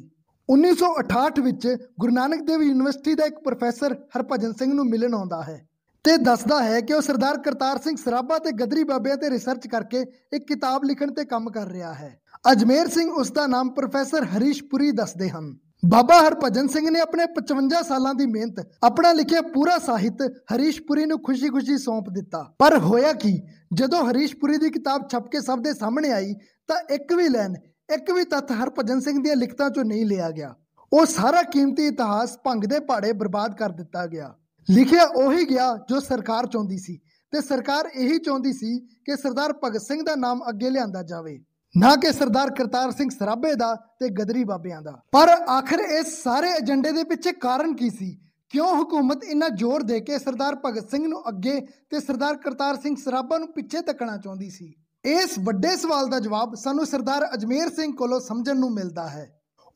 1968 ਵਿੱਚ ਗੁਰੂ ਨਾਨਕ ਦੇਵ ਯੂਨੀਵਰਸਿਟੀ ਦਾ ਇੱਕ ਪ੍ਰੋਫੈਸਰ ਹਰਭਜਨ ਸਿੰਘ ਨੂੰ ਮਿਲਣ ਆਉਂਦਾ ਹੈ ਤੇ ਦੱਸਦਾ ਹੈ ਕਿ ਉਹ ਸਰਦਾਰ ਕਰਤਾਰ ਸਿੰਘ ਸਰਾਭਾ ਤੇ ਗਦਰੀ ਬਾਬਿਆਂ ਤੇ ਰਿਸਰਚ ਕਰਕੇ ਇੱਕ ਕਿਤਾਬ ਲਿਖਣ ਤੇ ਕੰਮ ਕਰ ਰਿਹਾ ਹੈ ਅਜਮੇਰ ਸਿੰਘ ਉਸ ਦਾ ਨਾਮ ਪ੍ਰੋਫੈਸਰ ਹਰੀਸ਼ਪੁਰੀ ਦੱਸਦੇ ਹਨ ਬਾਬਾ ਹਰਭਜਨ ਸਿੰਘ ਨੇ ਆਪਣੇ 55 ਸਾਲਾਂ ਦੀ ਮਿਹਨਤ ਆਪਣਾ ਲਿਖਿਆ ਪੂਰਾ ਸਾਹਿਤ ਹਰੀਸ਼ਪੁਰੀ ਨੂੰ ਖੁਸ਼ੀ-ਖੁਸ਼ੀ ਸੌਂਪ ਦਿੱਤਾ ਪਰ ਹੋਇਆ ਕੀ ਜਦੋਂ ਹਰੀਸ਼ਪੁਰੀ ਦੀ ਕਿਤਾਬ ਛਪ ਕੇ ਸਭ ਦੇ ਸਾਹਮਣੇ ਆਈ ਤਾਂ ਇੱਕ ਵੀ ਲੈਨ ਇੱਕ ਵੀ ਤੱਥ ਹਰਭਜਨ ਸਿੰਘ ਦੀਆਂ ਲਿਖਤਾਂ ਚੋਂ ਨਹੀਂ ਲਿਆ ਗਿਆ ਉਹ ਸਾਰਾ ਕੀਮਤੀ ਇਤਿਹਾਸ ਭੰਗ ਦੇ ਪਾੜੇ ਬਰਬਾਦ ਕਰ ਦਿੱਤਾ ਗਿਆ ਲਿਖਿਆ ਉਹੀ ਗਿਆ ਜੋ ਸਰਕਾਰ ਚਾਹੁੰਦੀ ਸੀ ਤੇ ਸਰਕਾਰ ਇਹੀ ਚਾਹੁੰਦੀ ਸੀ ਕਿ ਸਰਦਾਰ ਭਗਤ ਸਿੰਘ ਦਾ ਨਾਮ ਅੱਗੇ ਲਿਆਂਦਾ ਜਾਵੇ ਨਾ ਕਿ ਸਰਦਾਰ ਕਰਤਾਰ ਸਿੰਘ ਸਰਾਭੇ ਦਾ ਤੇ ਗਦਰੀ ਬਾਬਿਆਂ ਦਾ ਪਰ ਆਖਰ ਇਸ ਸਾਰੇ ਏਜੰਡੇ ਦੇ ਪਿੱਛੇ ਕਾਰਨ ਕੀ ਸੀ ਕਿਉਂ ਹਕੂਮਤ ਇੰਨਾ ਜ਼ੋਰ ਦੇ ਕੇ ਸਰਦਾਰ ਭਗਤ ਸਿੰਘ ਨੂੰ ਅੱਗੇ ਤੇ ਸਰਦਾਰ ਕਰਤਾਰ ਸਿੰਘ ਸਰਾਭਾ ਨੂੰ ਪਿੱਛੇ ਧੱਕਣਾ ਚਾਹੁੰਦੀ ਸੀ ਇਸ ਵੱਡੇ ਸਵਾਲ ਦਾ ਜਵਾਬ ਸਾਨੂੰ ਸਰਦਾਰ ਅਜਮੇਰ ਸਿੰਘ ਕੋਲੋਂ ਸਮਝਣ ਨੂੰ ਮਿਲਦਾ ਹੈ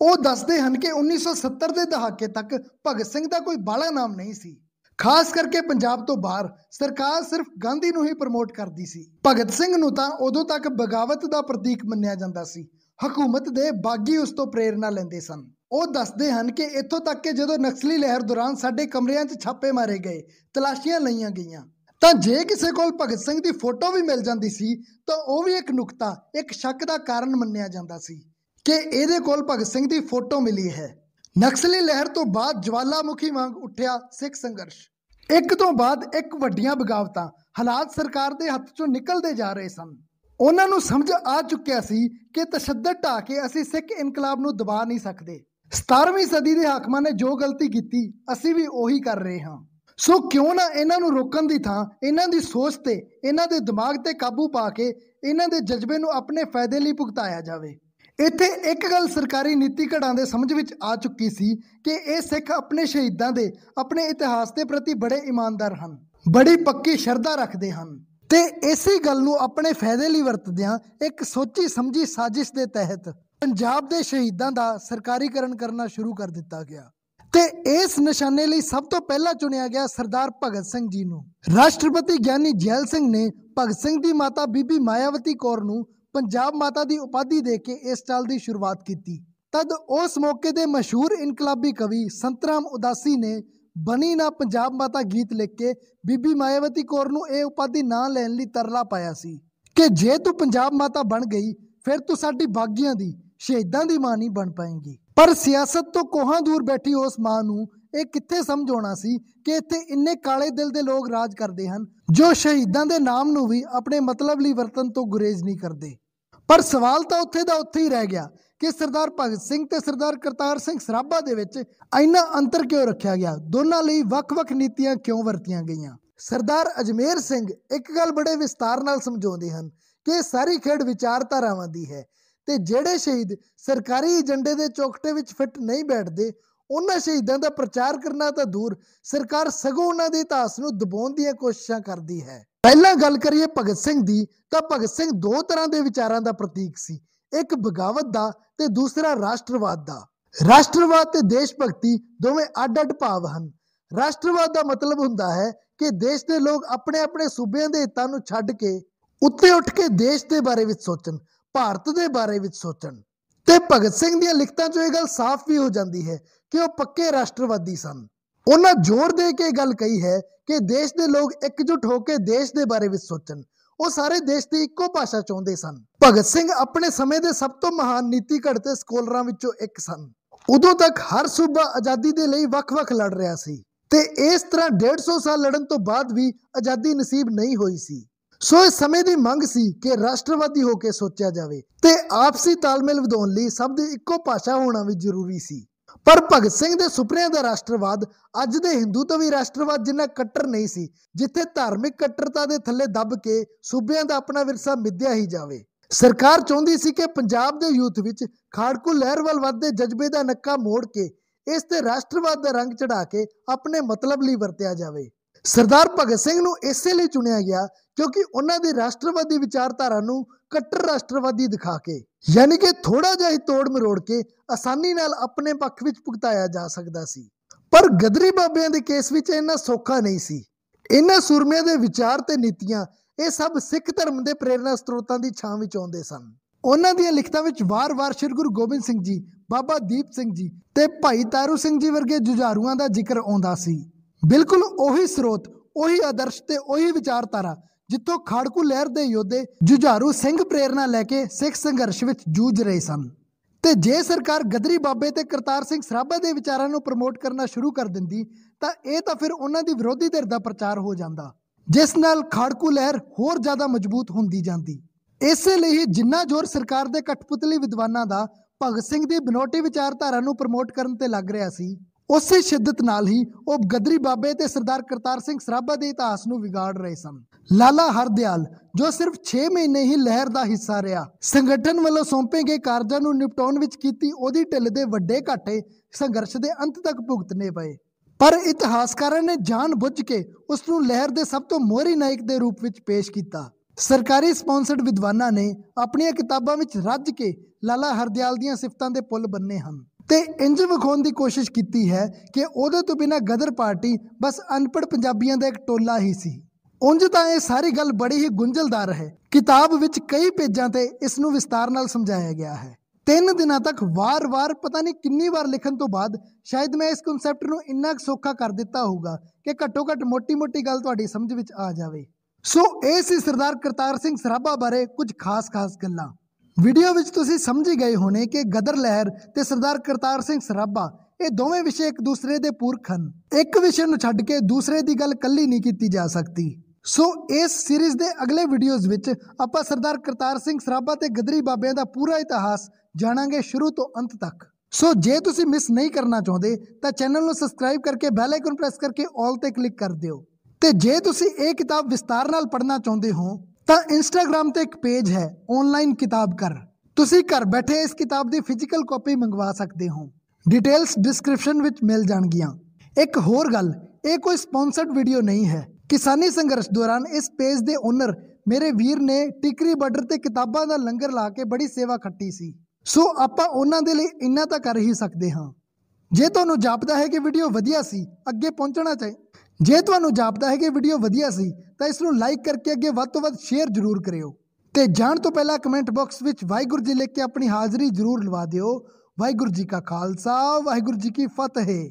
ਉਹ ਦੱਸਦੇ ਹਨ ਕਿ 1970 ਦੇ ਦਹਾਕੇ ਤੱਕ ਭਗਤ ਸਿੰਘ ਦਾ ਕੋਈ ਬਾਲਾ ਨਾਮ ਨਹੀਂ ਸੀ ਖਾਸ ਕਰਕੇ ਪੰਜਾਬ ਤੋਂ ਬਾਹਰ ਸਰਕਾਰ ਸਿਰਫ ਗਾਂਧੀ ਨੂੰ ਹੀ ਪ੍ਰਮੋਟ ਕਰਦੀ ਸੀ ਭਗਤ ਸਿੰਘ ਨੂੰ ਤਾਂ ਉਦੋਂ ਤੱਕ ਬਗਾਵਤ ਦਾ ਪ੍ਰਤੀਕ ਮੰਨਿਆ ਜਾਂਦਾ ਸੀ ਹਕੂਮਤ ਦੇ ਬਾਗੀ ਉਸ ਤੋਂ ਪ੍ਰੇਰਣਾ ਲੈਂਦੇ ਸਨ ਉਹ ਦੱਸਦੇ ਹਨ ਕਿ ਇੱਥੋਂ ਤੱਕ ਕਿ ਜਦੋਂ ਨਕਸਲੀ ਲਹਿਰ ਦੌਰਾਨ ਸਾਡੇ ਕਮਰਿਆਂ 'ਚ ਛਾਪੇ ਮਾਰੇ ਗਏ ਤਲਾਸ਼ੀਆਂ ਲਈਆਂ ਗਈਆਂ ਤਾਂ ਜੇ ਕਿਸੇ ਕੋਲ ਭਗਤ ਸਿੰਘ ਦੀ ਫੋਟੋ ਵੀ ਮਿਲ ਜਾਂਦੀ ਸੀ ਤਾਂ ਉਹ ਵੀ ਇੱਕ ਨੁਕਤਾ ਇੱਕ ਸ਼ੱਕ ਦਾ ਕਾਰਨ ਮੰਨਿਆ ਜਾਂਦਾ ਸੀ ਕਿ ਇਹਦੇ ਕੋਲ ਭਗਤ ਸਿੰਘ ਦੀ ਫੋਟੋ ਮਿਲੀ ਹੈ ਨਕਸਲੀ ਲਹਿਰ ਤੋਂ ਬਾਅਦ ਜਵਾਲਾਮੁਖੀ ਵਾਂਗ ਉੱਠਿਆ ਸਿੱਖ ਸੰਘਰਸ਼ ਇੱਕ ਤੋਂ ਬਾਅਦ ਇੱਕ ਵੱਡੀਆਂ ਬਗਾਵਤਾਂ ਹਾਲਾਤ ਸਰਕਾਰ ਦੇ ਹੱਥ ਚੋਂ ਨਿਕਲਦੇ ਜਾ ਰਹੇ ਸਨ ਉਹਨਾਂ ਨੂੰ ਸਮਝ ਆ ਚੁੱਕਿਆ ਸੀ ਕਿ ਤਸ਼ੱਦਦ ਢਾ ਕੇ ਅਸੀਂ ਸਿੱਖ ਇਨਕਲਾਬ ਨੂੰ ਦਬਾ ਨਹੀਂ ਸਕਦੇ 17ਵੀਂ ਸਦੀ ਦੇ ਹਾਕਮਾਂ ਨੇ ਜੋ ਗਲਤੀ ਕੀਤੀ ਅਸੀਂ ਵੀ ਉਹੀ ਕਰ ਰਹੇ ਹਾਂ ਸੋ ਕਿਉਂ ਨਾ ਇਹਨਾਂ ਨੂੰ ਰੋਕਣ ਦੀ ਥਾਂ ਇਹਨਾਂ ਦੀ ਸੋਚ ਤੇ ਇਹਨਾਂ ਦੇ ਦਿਮਾਗ ਤੇ ਕਾਬੂ ਪਾ ਕੇ ਇਹਨਾਂ ਦੇ ਜਜ਼ਬੇ ਨੂੰ ਆਪਣੇ ਫਾਇਦੇ ਲਈ ਭੁਗਤਾਇਆ ਜਾਵੇ ਇੱਥੇ ਇੱਕ ਗੱਲ ਸਰਕਾਰੀ ਨੀਤੀ ਘੜਾਂ ਦੇ ਸਮਝ ਵਿੱਚ ਆ ਚੁੱਕੀ ਸੀ ਕਿ ਇਹ ਸਿੱਖ ਆਪਣੇ ਸ਼ਹੀਦਾਂ ਦੇ ਆਪਣੇ ਇਤਿਹਾਸ ਦੇ ਪ੍ਰਤੀ ਬੜੇ ਇਮਾਨਦਾਰ ਹਨ ਬੜੀ ਪੱਕੀ ਸ਼ਰਧਾ ਰੱਖਦੇ ਹਨ ਤੇ ਇਸੇ ਗੱਲ ਨੂੰ ਆਪਣੇ ਫਾਇਦੇ ਲਈ ਵਰਤਦਿਆਂ ਇੱਕ ਸੋਚੀ ਸਮਝੀ ਸਾਜ਼ਿਸ਼ ਦੇ ਤਹਿਤ ਪੰਜਾਬ ਦੇ ਸ਼ਹੀਦਾਂ ਦਾ ਸਰਕਾਰੀਕਰਨ ਕਰਨਾ ਸ਼ੁਰੂ ਕਰ ਦਿੱਤਾ ਗਿਆ ਤੇ ਇਸ ਨਿਸ਼ਾਨੇ ਲਈ ਸਭ ਤੋਂ ਪਹਿਲਾਂ ਚੁਣਿਆ ਗਿਆ ਸਰਦਾਰ ਭਗਤ ਸਿੰਘ ਜੀ ਨੂੰ ਰਾਸ਼ਟਰਪਤੀ ਗਿਆਨੀ ਜੈਲ ਸਿੰਘ ਨੇ ਭਗਤ ਸਿੰਘ ਦੀ ਮਾਤਾ ਬੀਬੀ ਮਾਇਆਵਤੀ ਕੌਰ ਨੂੰ ਪੰਜਾਬ ਮਾਤਾ ਦੀ ਉਪਾਧੀ ਦੇ ਕੇ ਇਸ ਚਾਲ ਦੀ ਸ਼ੁਰੂਆਤ ਕੀਤੀ ਤਦ ਉਸ ਮੌਕੇ ਦੇ ਮਸ਼ਹੂਰ ਇਨਕਲਾਬੀ ਕਵੀ ਸੰਤਰਾਮ ਉਦਾਸੀ ਨੇ ਬਣੀ ਨਾ ਪੰਜਾਬ ਮਾਤਾ ਗੀਤ ਲਿਖ ਕੇ ਬੀਬੀ ਮਾਇਆਵਤੀ ਕੌਰ ਨੂੰ ਇਹ ਉਪਾਧੀ ਨਾ ਲੈਣ ਲਈ ਤਰਲਾ ਪਾਇਆ ਸੀ ਕਿ ਜੇ ਤੂੰ ਪੰਜਾਬ ਮਾਤਾ ਬਣ ਗਈ ਫਿਰ ਤੂੰ ਸਾਡੀ ਬਾਗੀਆਂ ਦੀ ਸ਼ਹੀਦਾਂ ਦੀ ਮਾਂ ਨਹੀਂ ਬਣ ਪਾਏਗੀ ਪਰ ਸਿਆਸਤ ਤੋਂ ਕੋਹਾਂ ਦੂਰ ਬੈਠੀ ਉਸ ਮਾਂ ਨੂੰ ਇਹ ਕਿੱਥੇ ਸਮਝਾਉਣਾ ਸੀ ਕਿ ਇੱਥੇ ਇੰਨੇ ਕਾਲੇ ਦਿਲ ਦੇ ਲੋਕ ਰਾਜ ਕਰਦੇ ਹਨ ਜੋ ਸ਼ਹੀਦਾਂ ਦੇ ਨਾਮ ਨੂੰ ਵੀ ਆਪਣੇ ਮਤਲਬ ਲਈ ਵਰਤਨ ਤੋਂ ਗੁਰੇਜ਼ ਨਹੀਂ ਕਰਦੇ ਪਰ ਸਵਾਲ ਤਾਂ ਉੱਥੇ ਦਾ ਉੱਥੇ ਹੀ ਰਹਿ ਗਿਆ ਕਿ ਸਰਦਾਰ ਭਗਤ ਸਿੰਘ ਤੇ ਸਰਦਾਰ ਕਰਤਾਰ ਸਿੰਘ ਸਰਾਭਾ ਦੇ ਵਿੱਚ ਇੰਨਾ ਅੰਤਰ ਕਿਉਂ ਰੱਖਿਆ ਗਿਆ ਦੋਨਾਂ ਲਈ ਵੱਖ-ਵੱਖ ਨੀਤੀਆਂ ਕਿਉਂ ਵਰਤੀਆਂ ਗਈਆਂ ਸਰਦਾਰ ਅਜਮੇਰ ਸਿੰਘ ਇੱਕ ਗੱਲ ਬੜੇ ਵਿਸਤਾਰ ਨਾਲ ਸਮਝਾਉਂਦੇ ਹਨ ਕਿ ਸਾਰੀ ਖੇਡ ਵਿਚਾਰਧਾਰਾਵਾਂ ਦੀ ਹੈ ਤੇ ਜਿਹੜੇ ਸ਼ਹੀਦ ਸਰਕਾਰੀ ਏਜੰਡੇ ਦੇ ਚੌਕਟੇ ਵਿੱਚ ਫਿੱਟ ਨਹੀਂ ਬੈਠਦੇ ਉਹਨਾਂ ਸ਼ਹੀਦਾਂ ਦਾ ਪ੍ਰਚਾਰ ਕਰਨਾ ਤਾਂ ਦੂਰ ਸਰਕਾਰ ਸਗੋਂ ਉਹਨਾਂ ਦੇ ਇਤਿਹਾਸ ਨੂੰ ਦਬਾਉਣ ਦੀਆਂ ਕੋਸ਼ਿਸ਼ਾਂ ਕਰਦੀ ਹੈ ਪਹਿਲਾਂ ਗੱਲ ਕਰੀਏ ਭਗਤ ਸਿੰਘ ਦੀ ਤਾਂ ਭਗਤ ਸਿੰਘ ਦੋ ਤਰ੍ਹਾਂ ਦੇ ਵਿਚਾਰਾਂ ਦਾ ਪ੍ਰਤੀਕ ਸੀ ਇੱਕ ਬਗਾਵਤ ਦਾ ਤੇ ਦੂਸਰਾ ਰਾਸ਼ਟਰਵਾਦ ਦਾ ਰਾਸ਼ਟਰਵਾਦ ਤੇ ਦੇਸ਼ ਭਗਤੀ ਦੋਵੇਂ ਅੱਡ-ਅੱਡ ਭਾਵ ਹਨ ਰਾਸ਼ਟਰਵਾਦ ਦਾ ਮਤਲਬ ਹੁੰਦਾ ਹੈ ਕਿ ਦੇਸ਼ ਦੇ ਲੋਕ ਆਪਣੇ ਆਪਣੇ ਸੂਬਿਆਂ ਦੇ ਹਿੱਤਾਂ ਨੂੰ ਛੱਡ ਕੇ ਉੱਤੇ ਉੱਠ ਕੇ ਦੇਸ਼ ਦੇ ਬਾਰੇ ਵਿੱਚ ਸੋਚਣ ਭਾਰਤ ਦੇ ਬਾਰੇ ਵਿੱਚ ਸੋਚਣ ਤੇ ਭਗਤ ਸਿੰਘ ਦੀਆਂ ਲਿਖਤਾਂ 'ਚੋਂ ਇਹ ਗੱਲ ਸਾਫ਼ ਵੀ ਹੋ ਜਾਂਦੀ ਹੈ ਕਿ ਉਹ ਪੱਕੇ ਰਾਸ਼ਟਰਵਾਦੀ ਸਨ ਉਹਨਾਂ ਜ਼ੋਰ ਦੇ ਕੇ ਗੱਲ ਕਹੀ ਹੈ ਕਿ ਦੇਸ਼ ਦੇ ਲੋਕ ਇਕਜੁੱਟ ਹੋ ਕੇ ਦੇਸ਼ ਦੇ ਬਾਰੇ ਵਿੱਚ ਸੋਚਣ ਉਹ ਸਾਰੇ ਦੇਸ਼ ਦੀ ਇੱਕੋ ਭਾਸ਼ਾ ਚਾਹੁੰਦੇ ਸਨ ਭਗਤ ਸਿੰਘ ਆਪਣੇ ਸਮੇਂ ਦੇ ਸਭ ਤੋਂ ਮਹਾਨ ਘੜ ਤੇ ਸਕੋਲਰਾਂ ਵਿੱਚੋਂ ਇੱਕ ਸਨ ਉਦੋਂ ਤੱਕ ਹਰ ਸੂਬਾ ਆਜ਼ਾਦੀ ਦੇ ਲਈ ਵੱਖ-ਵੱਖ ਲੜ ਰਿਹਾ ਸੀ ਤੇ ਇਸ ਤਰ੍ਹਾਂ 150 ਸਾਲ ਲੜਨ ਤੋਂ ਬਾਅਦ ਵੀ ਆਜ਼ਾਦੀ ਨਸੀਬ ਨਹੀਂ ਹੋਈ ਸੀ ਸੋ ਇਸ ਸਮੇਂ ਦੀ ਮੰਗ ਸੀ ਕਿ ਰਾਸ਼ਟਰਵਾਦੀ ਹੋ ਕੇ ਸੋਚਿਆ ਜਾਵੇ ਤੇ ਆਪਸੀ ਤਾਲਮੇਲ ਵਧਾਉਣ ਲਈ ਸਭ ਦੀ ਇੱਕੋ ਭਾਸ਼ਾ ਹੋਣਾ ਵੀ ਜ਼ਰੂਰੀ ਸੀ ਪਰ ਭਗਤ ਸਿੰਘ ਦੇ ਸੁਪਨੇ ਦਾ ਰਾਸ਼ਟਰਵਾਦ ਅੱਜ ਦੇ ਹਿੰਦੂ ਰਾਸ਼ਟਰਵਾਦ ਜਿੰਨਾ ਕੱਟਰ ਨਹੀਂ ਸੀ ਜਿੱਥੇ ਧਾਰਮਿਕ ਕੱਟਰਤਾ ਦੇ ਥੱਲੇ ਦੱਬ ਕੇ ਸੂਬਿਆਂ ਦਾ ਆਪਣਾ ਵਿਰਸਾ ਮਿੱਧਿਆ ਹੀ ਜਾਵੇ ਸਰਕਾਰ ਚਾਹੁੰਦੀ ਸੀ ਕਿ ਪੰਜਾਬ ਦੇ ਯੂਥ ਵਿੱਚ ਖਾੜਕੂ ਲਹਿਰ ਵੱਲ ਵੱਧਦੇ ਜਜ਼ਬੇ ਦਾ ਨੱਕਾ ਮੋੜ ਕੇ ਇਸ ਤੇ ਰਾਸ਼ਟਰਵਾਦ ਦਾ ਰੰਗ ਚੜਾ ਕੇ ਆਪਣੇ ਮਤਲਬ ਲਈ ਵਰਤਿਆ ਜਾਵੇ ਸਰਦਾਰ ਭਗਤ ਸਿੰਘ ਨੂੰ ਇਸੇ ਲਈ ਚੁਣਿਆ ਗਿਆ ਕਿਉਂਕਿ ਉਹਨਾਂ ਦੇ ਰਾਸ਼ਟਰਵਾਦੀ ਵਿਚਾਰਧਾਰਾ ਨੂੰ ਕੱਟਰ ਰਾਸ਼ਟਰਵਾਦੀ ਦਿਖਾ ਕੇ ਯਾਨੀ ਕਿ ਥੋੜਾ ਜਿਹਾ ਹੀ ਤੋੜ ਮਰੋੜ ਕੇ ਆਸਾਨੀ ਨਾਲ ਆਪਣੇ ਪੱਖ ਵਿੱਚ ਪੁਗਤਾਇਆ ਜਾ ਸਕਦਾ ਸੀ ਪਰ ਗਦਰੀ ਬਾਬਿਆਂ ਦੇ ਕੇਸ ਵਿੱਚ ਇੰਨਾ ਸੌਖਾ ਨਹੀਂ ਸੀ ਇਹਨਾਂ ਸੂਰਮਿਆਂ ਦੇ ਵਿਚਾਰ ਤੇ ਨੀਤੀਆਂ ਇਹ ਸਭ ਸਿੱਖ ਧਰਮ ਦੇ ਪ੍ਰੇਰਣਾ ਸਰੋਤਾਂ ਦੀ ਛਾਂ ਵਿੱਚ ਆਉਂਦੇ ਸਨ ਉਹਨਾਂ ਦੀਆਂ ਲਿਖਤਾਂ ਵਿੱਚ ਵਾਰ-ਵਾਰ ਸ਼੍ਰੀ ਗੁਰੂ ਗੋਬਿੰਦ ਸਿੰਘ ਜੀ ਬਾਬਾ ਦੀਪ ਸਿੰਘ ਜੀ ਤੇ ਭਾਈ ਤਾਰੂ ਸਿੰਘ ਜੀ ਵਰਗੇ ਜੁਝਾਰੂਆਂ ਦਾ ਜ਼ਿਕਰ ਆਉਂਦਾ ਸੀ ਬਿਲਕੁਲ ਉਹੀ ਸਰੋਤ ਉਹੀ ਆਦਰਸ਼ ਤੇ ਉਹੀ ਵਿਚਾਰਧਾਰਾ ਜਿੱਥੋਂ ਖਾੜਕੂ ਲਹਿਰ ਦੇ ਯੋਧੇ ਜੁਝਾਰੂ ਸਿੰਘ ਪ੍ਰੇਰਣਾ ਲੈ ਕੇ ਸਿੱਖ ਸੰਘਰਸ਼ ਵਿੱਚ ਜੂਝ ਰਹੇ ਸਨ ਤੇ ਜੇ ਸਰਕਾਰ ਗਦਰੀ ਬਾਬੇ ਤੇ ਕਰਤਾਰ ਸਿੰਘ ਸਰਾਭਾ ਦੇ ਵਿਚਾਰਾਂ ਨੂੰ ਪ੍ਰਮੋਟ ਕਰਨਾ ਸ਼ੁਰੂ ਕਰ ਦਿੰਦੀ ਤਾਂ ਇਹ ਤਾਂ ਫਿਰ ਉਹਨਾਂ ਦੀ ਵਿਰੋਧੀ ਧਿਰ ਦਾ ਪ੍ਰਚਾਰ ਹੋ ਜਾਂਦਾ ਜਿਸ ਨਾਲ ਖਾੜਕੂ ਲਹਿਰ ਹੋਰ ਜ਼ਿਆਦਾ ਮਜ਼ਬੂਤ ਹੁੰਦੀ ਜਾਂਦੀ ਇਸੇ ਲਈ ਜਿੰਨਾ ਜ਼ੋਰ ਸਰਕਾਰ ਦੇ ਕਠਪੁਤਲੀ ਵਿਦਵਾਨਾਂ ਦਾ ਭਗਤ ਸਿੰਘ ਦੀ ਬਨੋਟੀ ਵਿਚਾਰਧਾਰਾ ਨੂੰ ਪ੍ਰਮੋਟ ਕਰਨ ਤੇ ਲੱਗ ਰਿਹਾ ਸੀ ਉਸੇ ਸ਼ਿੱਦਤ ਨਾਲ ਹੀ ਉਹ ਗਦਰੀ ਬਾਬੇ ਤੇ ਸਰਦਾਰ ਕਰਤਾਰ ਸਿੰਘ ਸਰਾਭਾ ਦੇ ਇਤਿਹਾਸ ਨੂੰ ਵਿਗਾੜ ਰਹੇ ਸਨ ਲਾਲਾ ਹਰਦਿਆਲ ਜੋ ਸਿਰਫ 6 ਮਹੀਨੇ ਹੀ ਲਹਿਰ ਦਾ ਹਿੱਸਾ ਰਿਹਾ ਸੰਗਠਨ ਵੱਲੋਂ ਸੌਂਪੇ ਗਏ ਕਾਰਜਾਂ ਨੂੰ ਨਿਪਟਾਉਣ ਵਿੱਚ ਕੀਤੀ ਉਹਦੀ ਢਿੱਲ ਦੇ ਵੱਡੇ ਘਾਟੇ ਸੰਘਰਸ਼ ਦੇ ਅੰਤ ਤੱਕ ਭੁਗਤਨੇ ਪਏ ਪਰ ਇਤਿਹਾਸਕਾਰਾਂ ਨੇ ਜਾਣਬੁੱਝ ਕੇ ਉਸ ਨੂੰ ਲਹਿਰ ਦੇ ਸਭ ਤੋਂ ਮੋਹਰੀ ਨਾਇਕ ਦੇ ਰੂਪ ਵਿੱਚ ਪੇਸ਼ ਕੀਤਾ ਸਰਕਾਰੀ ਸਪਾਂਸਰਡ ਵਿਦਵਾਨਾਂ ਨੇ ਆਪਣੀਆਂ ਕਿਤਾਬਾਂ ਵਿੱਚ ਰੱਜ ਕੇ ਲਾਲਾ ਹਰਦਿਆਲ ਦੀਆਂ ਸਿਫਤਾਂ ਦੇ ਪੁੱਲ ਬੰਨੇ ਹਨ ਤੇ ਇੰਜ ਵਿਖਾਉਣ ਦੀ ਕੋਸ਼ਿਸ਼ ਕੀਤੀ ਹੈ ਕਿ ਉਹਦੇ ਤੋਂ ਬਿਨਾ ਗਦਰ ਪਾਰਟੀ ਬਸ ਅਨਪੜ ਪੰਜਾਬੀਆਂ ਦਾ ਇੱਕ ਟੋਲਾ ਹੀ ਸੀ ਉੰਜ ਤਾਂ ਇਹ ਸਾਰੀ ਗੱਲ ਬੜੀ ਹੀ ਗੁੰਝਲਦਾਰ ਹੈ ਕਿਤਾਬ ਵਿੱਚ ਕਈ ਪੇਜਾਂ ਤੇ ਇਸ ਨੂੰ ਵਿਸਤਾਰ ਨਾਲ ਸਮਝਾਇਆ ਗਿਆ ਹੈ ਤਿੰਨ ਦਿਨਾਂ ਤੱਕ ਵਾਰ-ਵਾਰ ਪਤਾ ਨਹੀਂ ਕਿੰਨੀ ਵਾਰ ਲਿਖਣ ਤੋਂ ਬਾਅਦ ਸ਼ਾਇਦ ਮੈਂ ਇਸ ਕਨਸੈਪਟ ਨੂੰ ਇੰਨਾ ਸੌਖਾ ਕਰ ਦਿੱਤਾ ਹੋਊਗਾ ਕਿ ਘੱਟੋ-ਘੱਟ ਮੋਟੀ-ਮੋਟੀ ਗੱਲ ਤੁਹਾਡੀ ਸਮਝ ਵਿੱਚ ਆ ਜਾਵੇ ਸੋ ਇਹ ਸੀ ਸਰਦਾਰ ਕਰਤਾਰ ਸਿੰਘ ਸਰਾਭਾ ਬਾਰੇ ਕੁਝ ਖਾਸ-ਖਾਸ ਗੱਲਾਂ ਵੀਡੀਓ ਵਿੱਚ ਤੁਸੀਂ ਸਮਝ ਗਏ ਹੋਣੇ ਕਿ ਗਦਰ ਲਹਿਰ ਤੇ ਸਰਦਾਰ ਕਰਤਾਰ ਸਿੰਘ ਸਰਾਭਾ ਇਹ ਦੋਵੇਂ ਵਿਸ਼ੇ ਇੱਕ ਦੂਸਰੇ ਦੇ ਪੂਰਕ ਹਨ ਇੱਕ ਵਿਸ਼ੇ ਨੂੰ ਛੱਡ ਕੇ ਦੂਸਰੇ ਦੀ ਗੱਲ ਕੱਲੀ ਨਹੀਂ ਕੀਤੀ ਜਾ ਸਕਦੀ ਸੋ ਇਸ ਸੀਰੀਜ਼ ਦੇ ਅਗਲੇ ਵੀਡੀਓਜ਼ ਵਿੱਚ ਆਪਾਂ ਸਰਦਾਰ ਕਰਤਾਰ ਸਿੰਘ ਸਰਾਭਾ ਤੇ ਗਦਰੀ ਬਾਬਿਆਂ ਦਾ ਪੂਰਾ ਇਤਿਹਾਸ ਜਾਣਾਂਗੇ ਸ਼ੁਰੂ ਤੋਂ ਅੰਤ ਤੱਕ ਸੋ ਜੇ ਤੁਸੀਂ ਮਿਸ ਨਹੀਂ ਕਰਨਾ ਚਾਹੁੰਦੇ ਤਾਂ ਚੈਨਲ ਨੂੰ ਸਬਸਕ੍ਰਾਈਬ ਕਰਕੇ ਬੈਲ ਆਈਕਨ ਪ੍ਰੈਸ ਕਰਕੇ 올 ਤੇ ਕਲਿੱਕ ਕਰ ਦਿਓ ਤੇ ਜੇ ਤੁਸੀਂ ਇਹ ਕਿਤਾਬ ਵਿਸਤਾਰ ਨਾਲ ਪੜ੍ਹਨਾ ਚਾਹੁੰਦੇ ਹੋ ਤਾਂ ਇੰਸਟਾਗ੍ਰam ਤੇ ਇੱਕ ਪੇਜ ਹੈ ਆਨਲਾਈਨ ਕਿਤਾਬ ਕਰ ਤੁਸੀਂ ਘਰ ਬੈਠੇ ਇਸ ਕਿਤਾਬ ਦੀ ਫਿਜ਼ੀਕਲ ਕਾਪੀ ਮੰਗਵਾ ਸਕਦੇ ਹੋ ਡਿਟੇਲਸ ਡਿਸਕ੍ਰਿਪਸ਼ਨ ਵਿੱਚ ਮਿਲ ਜਾਣਗੀਆਂ ਇੱਕ ਹੋਰ ਗੱਲ ਇਹ ਕੋਈ ਸਪਾਂਸਰਡ ਵੀਡੀਓ ਨਹੀਂ ਹੈ ਕਿਸਾਨੀ ਸੰਘਰਸ਼ ਦੌਰਾਨ ਇਸ ਪੇਜ ਦੇ ਓਨਰ ਮੇਰੇ ਵੀਰ ਨੇ ਟਿਕਰੀ ਬਾਰਡਰ ਤੇ ਕਿਤਾਬਾਂ ਦਾ ਲੰਗਰ ਲਾ ਕੇ ਬੜੀ ਸੇਵਾ ਖੱਟੀ ਸੀ ਸੋ ਆਪਾਂ ਉਹਨਾਂ ਦੇ ਲਈ ਇੰਨਾ ਤਾਂ ਕਰ ਹੀ ਸਕਦੇ ਹਾਂ ਜੇ ਤੁਹਾਨੂੰ ਜਾਪਦਾ ਹੈ ਕਿ ਵੀਡੀਓ ਵਧੀਆ ਸੀ ਅੱਗੇ ਪਹੁੰਚਣਾ ਚਾਹੀਦਾ ਜੇ ਤੁਹਾਨੂੰ ਜਾਪਦਾ ਹੈ ਕਿ ਵੀਡੀਓ ਵਧੀਆ ਸੀ ਤਾਂ ਇਸ ਨੂੰ ਲਾਈਕ ਕਰਕੇ ਅੱਗੇ ਵੱਧ ਤੋਂ ਵੱਧ ਸ਼ੇਅਰ ਜ਼ਰੂਰ ਕਰਿਓ ਤੇ ਜਾਣ ਤੋਂ ਪਹਿਲਾਂ ਕਮੈਂਟ ਬਾਕਸ ਵਿੱਚ ਵਾਹਿਗੁਰੂ ਜੀ ਲਿਖ ਕੇ ਆਪਣੀ ਹਾਜ਼ਰੀ ਜ਼ਰੂਰ ਲਵਾ ਦਿਓ ਵਾਹਿਗੁਰੂ ਜੀ ਕਾ ਖਾਲਸਾ ਵਾਹਿਗੁਰੂ ਜੀ ਕੀ ਫਤਿਹ